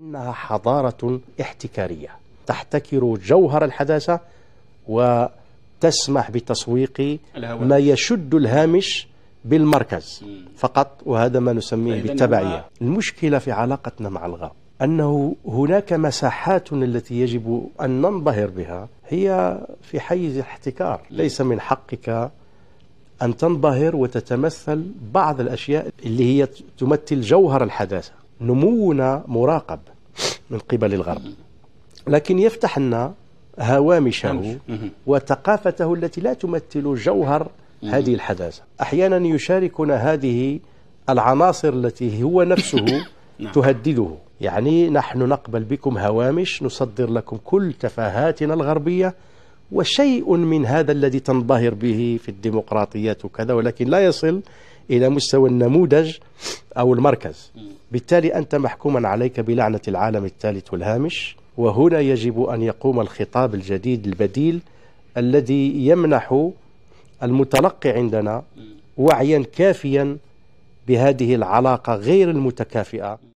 إنها حضارة احتكارية تحتكر جوهر الحداثة وتسمح بتسويق ما يشد الهامش بالمركز فقط وهذا ما نسميه بالتبعية المشكلة في علاقتنا مع الغرب أنه هناك مساحات التي يجب أن ننبهر بها هي في حيز الاحتكار ليس من حقك أن تنبهر وتتمثل بعض الأشياء اللي هي تمثل جوهر الحداثة نمونا مراقب من قبل الغرب لكن يفتح لنا هوامشه وثقافته التي لا تمثل جوهر هذه الحداثة أحيانا يشاركنا هذه العناصر التي هو نفسه نعم. تهدده يعني نحن نقبل بكم هوامش نصدر لكم كل تفاهاتنا الغربية وشيء من هذا الذي تنبهر به في الديمقراطيات وكذا ولكن لا يصل إلى مستوى النموذج أو المركز بالتالي أنت محكوما عليك بلعنة العالم الثالث والهامش وهنا يجب أن يقوم الخطاب الجديد البديل الذي يمنح المتلقي عندنا وعيا كافيا بهذه العلاقة غير المتكافئة